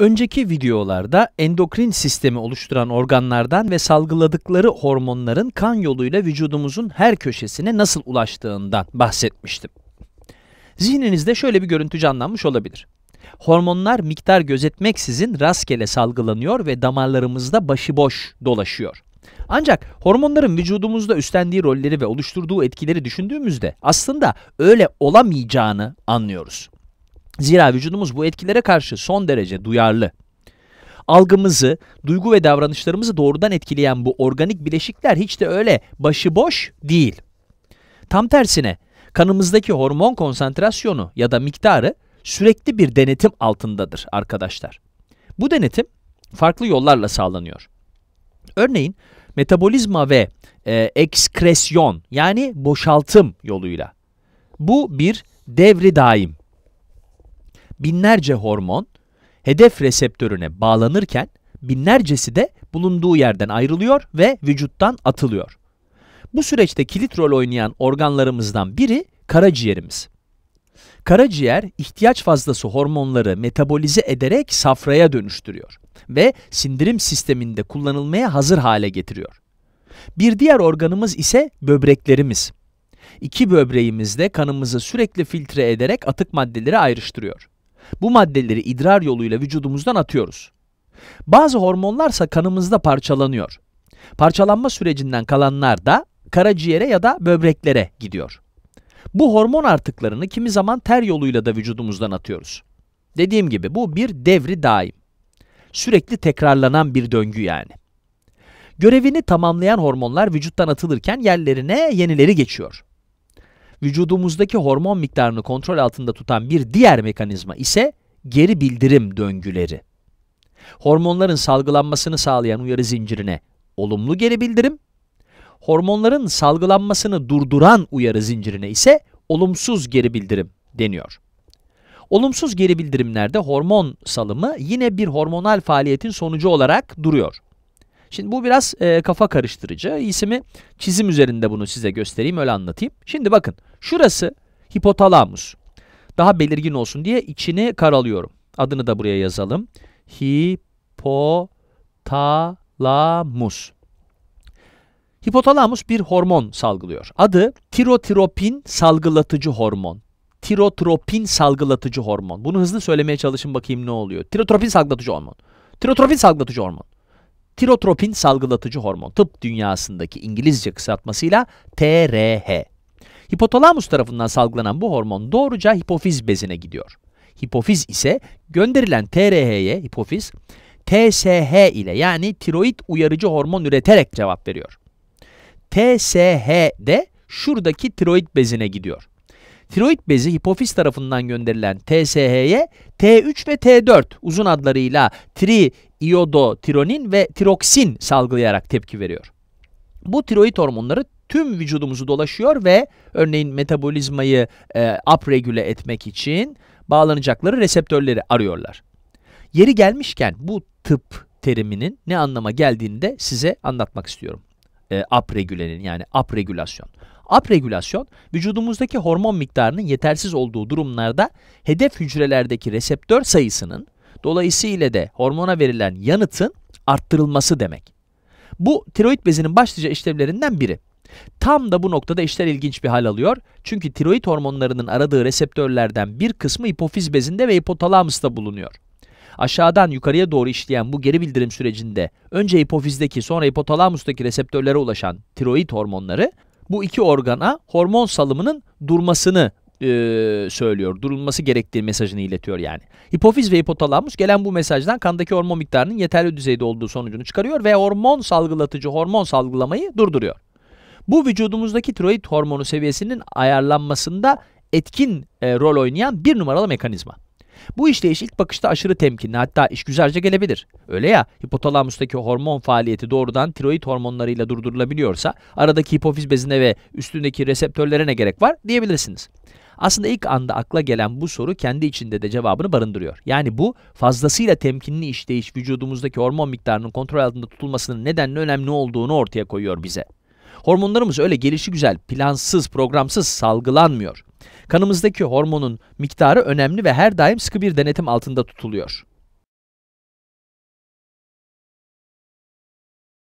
Önceki videolarda endokrin sistemi oluşturan organlardan ve salgıladıkları hormonların kan yoluyla vücudumuzun her köşesine nasıl ulaştığından bahsetmiştim. Zihninizde şöyle bir görüntü canlanmış olabilir. Hormonlar miktar gözetmeksizin rastgele salgılanıyor ve damarlarımızda başıboş dolaşıyor. Ancak hormonların vücudumuzda üstlendiği rolleri ve oluşturduğu etkileri düşündüğümüzde aslında öyle olamayacağını anlıyoruz. Zira vücudumuz bu etkilere karşı son derece duyarlı. Algımızı, duygu ve davranışlarımızı doğrudan etkileyen bu organik bileşikler hiç de öyle başıboş değil. Tam tersine kanımızdaki hormon konsantrasyonu ya da miktarı sürekli bir denetim altındadır arkadaşlar. Bu denetim farklı yollarla sağlanıyor. Örneğin metabolizma ve e, ekskresyon yani boşaltım yoluyla. Bu bir devri daim binlerce hormon hedef reseptörüne bağlanırken binlercesi de bulunduğu yerden ayrılıyor ve vücuttan atılıyor. Bu süreçte kilit rol oynayan organlarımızdan biri karaciğerimiz. Karaciğer ihtiyaç fazlası hormonları metabolize ederek safraya dönüştürüyor ve sindirim sisteminde kullanılmaya hazır hale getiriyor. Bir diğer organımız ise böbreklerimiz. İki böbreğimiz de kanımızı sürekli filtre ederek atık maddeleri ayrıştırıyor bu maddeleri idrar yoluyla vücudumuzdan atıyoruz. Bazı hormonlarsa kanımızda parçalanıyor. Parçalanma sürecinden kalanlar da karaciğere ya da böbreklere gidiyor. Bu hormon artıklarını kimi zaman ter yoluyla da vücudumuzdan atıyoruz. Dediğim gibi bu bir devri daim. Sürekli tekrarlanan bir döngü yani. Görevini tamamlayan hormonlar vücuttan atılırken yerlerine yenileri geçiyor vücudumuzdaki hormon miktarını kontrol altında tutan bir diğer mekanizma ise geri bildirim döngüleri. Hormonların salgılanmasını sağlayan uyarı zincirine olumlu geri bildirim, hormonların salgılanmasını durduran uyarı zincirine ise olumsuz geri bildirim deniyor. Olumsuz geri bildirimlerde hormon salımı yine bir hormonal faaliyetin sonucu olarak duruyor. Şimdi bu biraz e, kafa karıştırıcı. İsimi çizim üzerinde bunu size göstereyim öyle anlatayım. Şimdi bakın şurası hipotalamus. Daha belirgin olsun diye içini karalıyorum. Adını da buraya yazalım. Hipotalamus. Hipotalamus bir hormon salgılıyor. Adı tirotropin salgılatıcı hormon. Tirotropin salgılatıcı hormon. Bunu hızlı söylemeye çalışın bakayım ne oluyor. Tirotropin salgılatıcı hormon. Tirotropin salgılatıcı hormon. Tirotropin salgılatıcı hormon tıp dünyasındaki İngilizce kısaltmasıyla TRH. Hipotalamus tarafından salgılanan bu hormon doğruca hipofiz bezine gidiyor. Hipofiz ise gönderilen TRH'ye hipofiz TSH ile yani tiroid uyarıcı hormon üreterek cevap veriyor. TSH de şuradaki tiroid bezine gidiyor. Tiroid bezi hipofiz tarafından gönderilen TSH'ye T3 ve T4 uzun adlarıyla tri iodotironin ve tiroksin salgılayarak tepki veriyor. Bu tiroid hormonları tüm vücudumuzu dolaşıyor ve örneğin metabolizmayı e, upregüle etmek için bağlanacakları reseptörleri arıyorlar. Yeri gelmişken bu tıp teriminin ne anlama geldiğini de size anlatmak istiyorum. E, upregülenin yani upregülasyon. Upregülasyon vücudumuzdaki hormon miktarının yetersiz olduğu durumlarda hedef hücrelerdeki reseptör sayısının Dolayısıyla de hormona verilen yanıtın arttırılması demek. Bu tiroid bezinin başlıca işlevlerinden biri. Tam da bu noktada işler ilginç bir hal alıyor. Çünkü tiroid hormonlarının aradığı reseptörlerden bir kısmı hipofiz bezinde ve hipotalamusta bulunuyor. Aşağıdan yukarıya doğru işleyen bu geri bildirim sürecinde önce hipofizdeki sonra hipotalamustaki reseptörlere ulaşan tiroid hormonları bu iki organa hormon salımının durmasını e, söylüyor. Durulması gerektiği mesajını iletiyor yani. Hipofiz ve hipotalamus gelen bu mesajdan kandaki hormon miktarının yeterli düzeyde olduğu sonucunu çıkarıyor ve hormon salgılatıcı hormon salgılamayı durduruyor. Bu vücudumuzdaki tiroid hormonu seviyesinin ayarlanmasında etkin e, rol oynayan bir numaralı mekanizma. Bu işleyiş ilk bakışta aşırı temkinli hatta işgüzarca gelebilir. Öyle ya hipotalamustaki hormon faaliyeti doğrudan tiroid hormonlarıyla durdurulabiliyorsa aradaki hipofiz bezine ve üstündeki reseptörlere ne gerek var diyebilirsiniz. Aslında ilk anda akla gelen bu soru kendi içinde de cevabını barındırıyor. Yani bu fazlasıyla temkinli işleyiş vücudumuzdaki hormon miktarının kontrol altında tutulmasının nedenle önemli olduğunu ortaya koyuyor bize. Hormonlarımız öyle gelişi güzel, plansız, programsız salgılanmıyor. Kanımızdaki hormonun miktarı önemli ve her daim sıkı bir denetim altında tutuluyor.